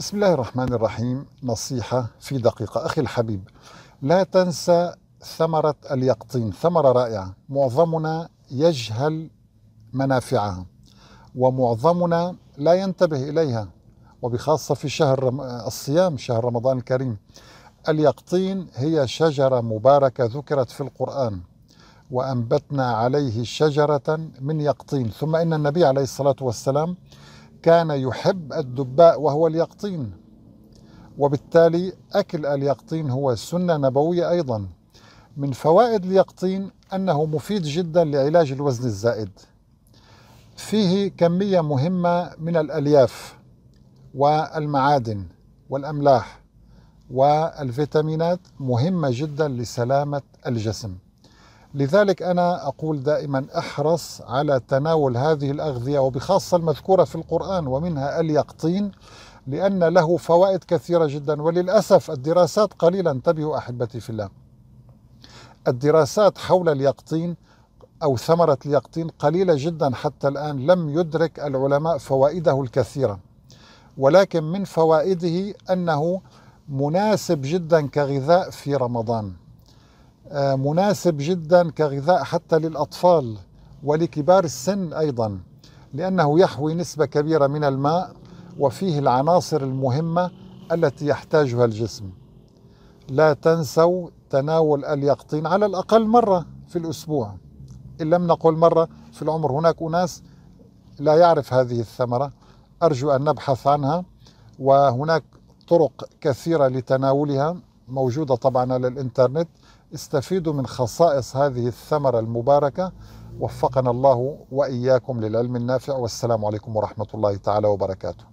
بسم الله الرحمن الرحيم نصيحة في دقيقة أخي الحبيب لا تنسى ثمرة اليقطين ثمرة رائعة معظمنا يجهل منافعها ومعظمنا لا ينتبه إليها وبخاصة في شهر الصيام شهر رمضان الكريم اليقطين هي شجرة مباركة ذكرت في القرآن وأنبتنا عليه شجرة من يقطين ثم إن النبي عليه الصلاة والسلام كان يحب الدباء وهو اليقطين وبالتالي أكل اليقطين هو سنة نبوية أيضا من فوائد اليقطين أنه مفيد جدا لعلاج الوزن الزائد فيه كمية مهمة من الألياف والمعادن والأملاح والفيتامينات مهمة جدا لسلامة الجسم لذلك أنا أقول دائما احرص على تناول هذه الأغذية وبخاصة المذكورة في القرآن ومنها اليقطين لأن له فوائد كثيرة جدا وللأسف الدراسات قليلا انتبهوا أحبتي في الله الدراسات حول اليقطين أو ثمرة اليقطين قليلة جدا حتى الآن لم يدرك العلماء فوائده الكثيرة ولكن من فوائده أنه مناسب جدا كغذاء في رمضان آه، مناسب جدا كغذاء حتى للأطفال ولكبار السن أيضا لأنه يحوي نسبة كبيرة من الماء وفيه العناصر المهمة التي يحتاجها الجسم لا تنسوا تناول اليقطين على الأقل مرة في الأسبوع إن لم نقل مرة في العمر هناك أناس لا يعرف هذه الثمرة أرجو أن نبحث عنها وهناك طرق كثيرة لتناولها موجودة طبعا على الإنترنت استفيدوا من خصائص هذه الثمرة المباركة وفقنا الله وإياكم للعلم النافع والسلام عليكم ورحمة الله تعالى وبركاته